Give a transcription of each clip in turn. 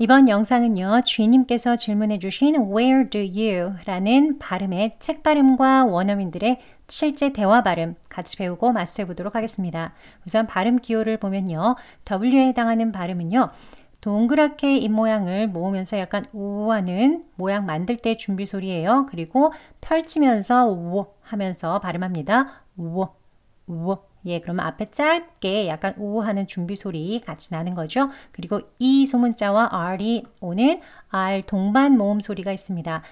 이번 영상은요, 주인님께서 질문해 주신 Where do you? 라는 발음의 책 발음과 원어민들의 실제 대화 발음 같이 배우고 마스터해 보도록 하겠습니다. 우선 발음 기호를 보면요, W에 해당하는 발음은요, 동그랗게 입모양을 모으면서 약간 우 하는 모양 만들 때 준비 소리예요. 그리고 펼치면서 우 하면서 발음합니다. 우, 우, 예, 그러면 앞에 짧게 약간 오 하는 준비 소리 같이 나는 거죠. 그리고 이 소문자와 r이 오는 r 동반 모음 소리가 있습니다.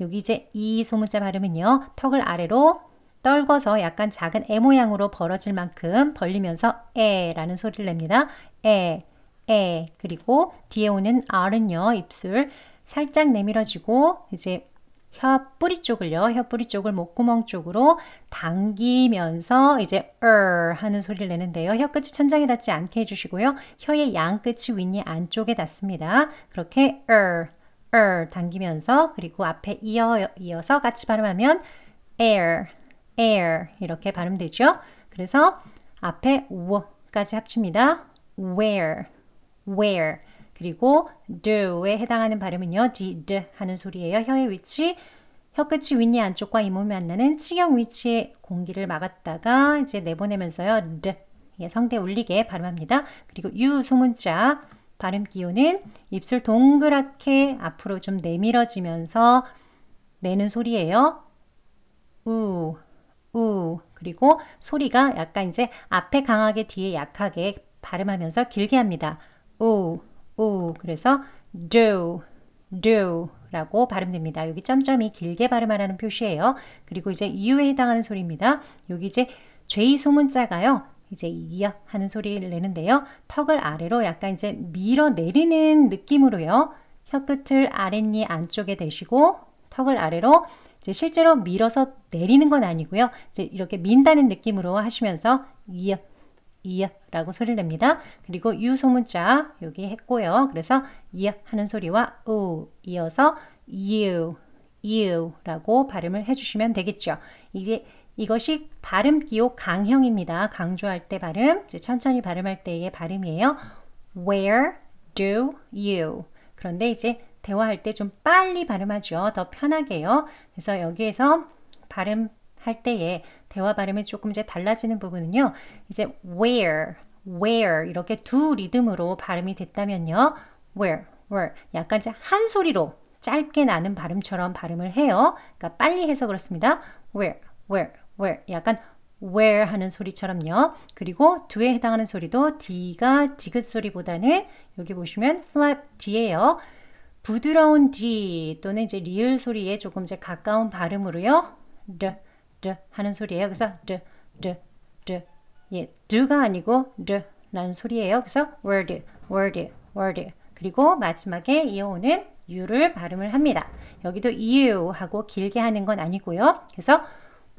여기 이제 이 소문자 발음은요. 턱을 아래로 떨궈서 약간 작은 애 모양으로 벌어질 만큼 벌리면서 에라는 소리를 냅니다. 에, 에. 그리고 뒤에 오는 r은요. 입술 살짝 내밀어지고 이제 혀 뿌리 쪽을요. 혀 뿌리 쪽을 목구멍 쪽으로 당기면서 이제 er 하는 소리를 내는데요. 혀 끝이 천장에 닿지 않게 해주시고요. 혀의 양 끝이 윗니 안쪽에 닿습니다. 그렇게 er, er 당기면서 그리고 앞에 이어 이어서 같이 발음하면 air, air 이렇게 발음되죠. 그래서 앞에 w까지 합칩니다. where, where 그리고 do에 해당하는 발음은요. did 하는 소리예요. 혀의 위치 혀끝이 윗니 안쪽과 잇몸이 만나는 치경 위치에 공기를 막았다가 이제 내보내면서요. d 예, 성대 울리게 발음합니다. 그리고 u 소문자 발음 기호는 입술 동그랗게 앞으로 좀 내밀어지면서 내는 소리예요. 우, 우. 그리고 소리가 약간 이제 앞에 강하게 뒤에 약하게 발음하면서 길게 합니다. 우, 오 그래서 do do라고 발음됩니다. 여기 점점이 길게 발음하라는 표시예요. 그리고 이제 u에 해당하는 소리입니다. 여기 이제 죄의 소문자가요. 이제 이어 하는 소리를 내는데요. 턱을 아래로 약간 이제 밀어내리는 느낌으로요. 혀끝을 아랫니 안쪽에 대시고 턱을 아래로 이제 실제로 밀어서 내리는 건 아니고요. 이제 이렇게 민다는 느낌으로 하시면서 이어 이어 예 라고 소리를 냅니다. 그리고 유 소문자 여기 했고요. 그래서 이어 예 하는 소리와 우 이어서 유유 라고 발음을 해주시면 되겠죠. 이게 이것이 발음 기호 강형입니다. 강조할 때 발음, 천천히 발음할 때의 발음이에요. Where do you? 그런데 이제 대화할 때 좀 빨리 발음하죠. 더 편하게요. 그래서 여기에서 발음할 때에 대화 발음이 조금 이제 달라지는 부분은요. 이제 where, where 이렇게 두 리듬으로 발음이 됐다면요. where, where 약간 이제 한 소리로 짧게 나는 발음처럼 발음을 해요. 그러니까 빨리 해서 그렇습니다. where, where, where 약간 where 하는 소리처럼요. 그리고 두에 해당하는 소리도 d가 디귿 소리보다는 여기 보시면 flap d예요. 부드러운 d 또는 이제 리을 소리에 조금 이제 가까운 발음으로요. d, 드 하는 소리예요. 그래서 드, 드, 드. 예, 드가 아니고 드라는 소리예요. 그래서 word, word, word. 그리고 마지막에 이어오는 유를 발음을 합니다. 여기도 이유 하고 길게 하는 건 아니고요. 그래서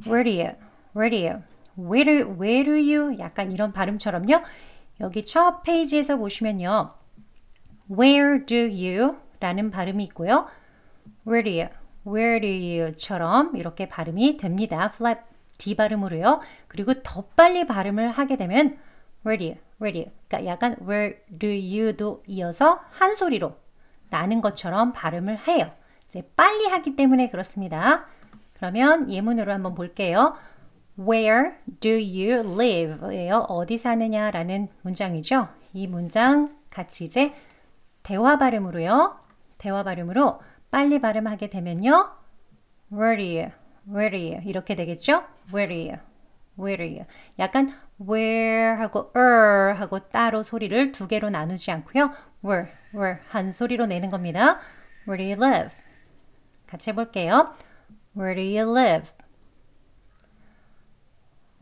where do you, where do you, where do, where do you 약간 이런 발음처럼요. 여기 첫 페이지에서 보시면요. where do you 라는 발음이 있고요. where do you, where do you처럼 이렇게 발음이 됩니다. flat d 발음으로요. 그리고 더 빨리 발음을 하게 되면 where do you, where do you. 그러니까 약간 where do you도 이어서 한 소리로 나는 것처럼 발음을 해요. 이제 빨리 하기 때문에 그렇습니다. 그러면 예문으로 한번 볼게요. Where do you live? 예요. 어디 사느냐? 라는 문장이죠. 이 문장 같이 이제 대화 발음으로요. 대화 발음으로 빨리 발음하게 되면요. weary, weary 이렇게 되겠죠? weary, weary. 약간 where 하고 er 하고 따로 소리를 두 개로 나누지 않고요. where, where 한 소리로 내는 겁니다. Where do you live? 같이 해볼게요. Where do you live?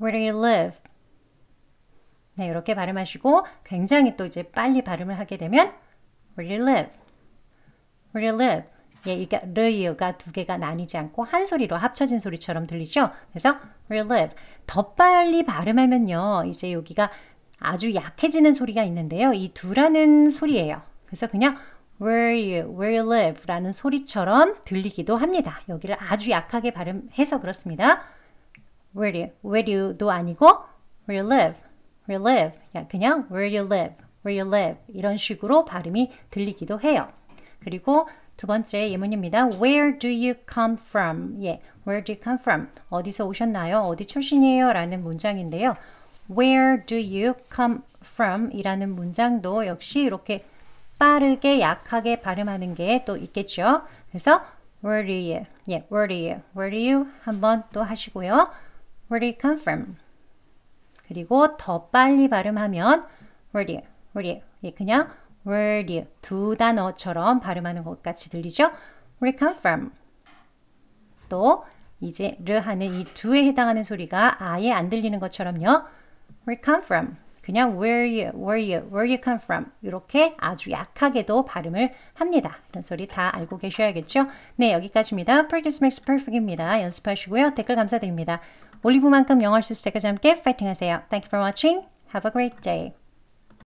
Where do you live? 네, 이렇게 발음하시고 굉장히 또 이제 빨리 발음을 하게 되면 Where do you live? Where do you live? 예, 이게 르이어가 두 개가 나뉘지 않고 한 소리로 합쳐진 소리처럼 들리죠. 그래서 relive. 더 빨리 발음하면요. 이제 여기가 아주 약해지는 소리가 있는데요. 이 두라는 소리예요. 그래서 그냥 where you, where you live 라는 소리처럼 들리기도 합니다. 여기를 아주 약하게 발음해서 그렇습니다. where you, where you도 아니고 where you live, where you live. 그냥 where you live, where you live. 이런 식으로 발음이 들리기도 해요. 그리고 두 번째 예문입니다. Where do you come from? 예, Where do you come from? 어디서 오셨나요? 어디 출신이에요? 라는 문장인데요. Where do you come from? 이라는 문장도 역시 이렇게 빠르게 약하게 발음하는 게 또 있겠죠. 그래서 Where do you? 예, Where do you? Where do you? 한번 또 하시고요. Where do you come from? 그리고 더 빨리 발음하면 Where do you? Where do you? 예, 그냥 where 두 단어처럼 발음하는 것 같이 들리죠? where come f r m 또 이제 르 하는 이 두에 해당하는 소리가 아예 안 들리는 것처럼요. where come f r m 그냥 where you, where you, where you come from 이렇게 아주 약하게도 발음을 합니다. 이런 소리 다 알고 계셔야겠죠? 네, 여기까지입니다. Practice makes perfect입니다. 연습하시고요. 댓글 감사드립니다. 올리브만큼 영어 할수 있을 때까지 함께 파이팅하세요. Thank you for watching. Have a great day.